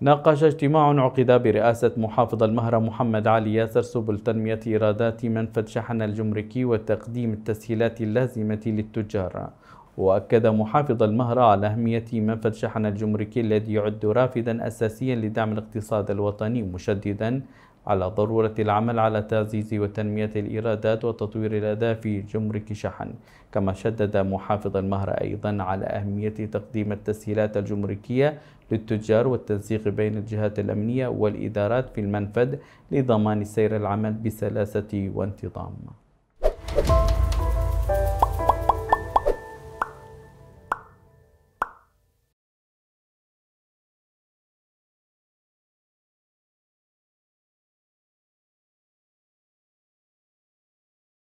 ناقش اجتماع عقد برئاسة محافظ المهرة محمد علي ياسر سبل تنمية إيرادات منفذ شحن الجمركي وتقديم التسهيلات اللازمة للتجار وأكد محافظ المهرة على أهمية منفذ شحن الجمركي الذي يعد رافدا أساسيا لدعم الاقتصاد الوطني مشددا على ضرورة العمل على تعزيز وتنمية الإيرادات وتطوير الأداء في جمرك شحن كما شدد محافظ المهر أيضا على أهمية تقديم التسهيلات الجمركية للتجار والتنسيق بين الجهات الأمنية والإدارات في المنفذ لضمان سير العمل بسلاسة وانتظام